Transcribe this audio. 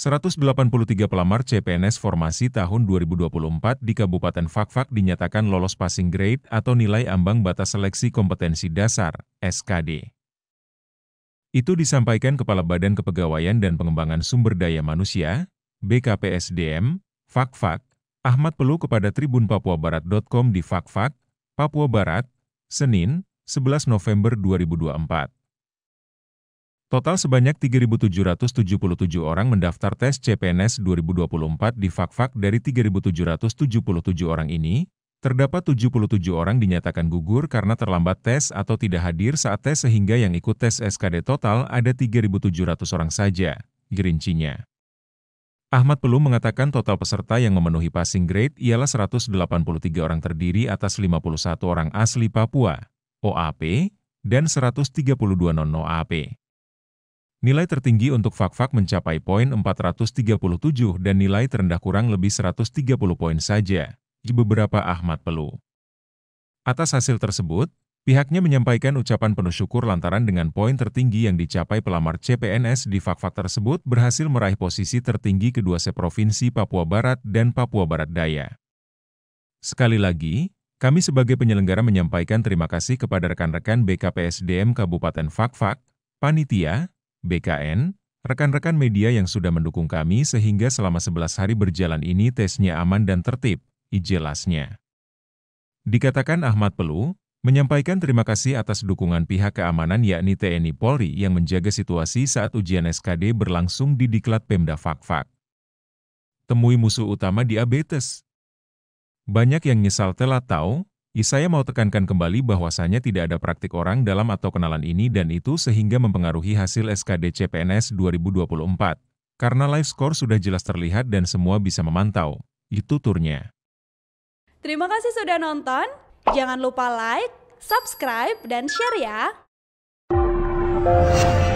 183 pelamar CPNS formasi tahun 2024 di Kabupaten Fakfak dinyatakan lolos passing grade atau nilai ambang batas seleksi kompetensi dasar (SKD). Itu disampaikan Kepala Badan Kepegawaian dan Pengembangan Sumber Daya Manusia (BKPSDM) Fakfak, Ahmad Pelu kepada Tribun Papua Barat.com di Fakfak, Papua Barat, Senin, 11 November 2024. Total sebanyak 3.777 orang mendaftar tes CPNS 2024 di fak-fak dari 3.777 orang ini, terdapat 77 orang dinyatakan gugur karena terlambat tes atau tidak hadir saat tes sehingga yang ikut tes SKD total ada 3.700 orang saja, gerincinya. Ahmad Pelu mengatakan total peserta yang memenuhi passing grade ialah 183 orang terdiri atas 51 orang asli Papua, OAP, dan 132 non-OAP. Nilai tertinggi untuk Fak-Fak mencapai poin 437 dan nilai terendah kurang lebih 130 poin saja, di beberapa Ahmad Pelu. Atas hasil tersebut, pihaknya menyampaikan ucapan penuh syukur lantaran dengan poin tertinggi yang dicapai pelamar CPNS di Fak-Fak tersebut berhasil meraih posisi tertinggi kedua seprovinsi Papua Barat dan Papua Barat Daya. Sekali lagi, kami sebagai penyelenggara menyampaikan terima kasih kepada rekan-rekan BKPSDM Kabupaten Fakfak, Panitia, BKN, rekan-rekan media yang sudah mendukung kami sehingga selama 11 hari berjalan ini tesnya aman dan tertib, ijelasnya. Dikatakan Ahmad Pelu, menyampaikan terima kasih atas dukungan pihak keamanan yakni TNI Polri yang menjaga situasi saat ujian SKD berlangsung di Diklat Pemda Fakfak. Temui musuh utama diabetes. Banyak yang nyesal telat tahu, Isaya mau tekankan kembali bahwasannya tidak ada praktik orang dalam atau kenalan ini dan itu sehingga mempengaruhi hasil SKD CPNS 2024. Karena live score sudah jelas terlihat dan semua bisa memantau. Itu turnya. Terima kasih sudah nonton. Jangan lupa like, subscribe, dan share ya.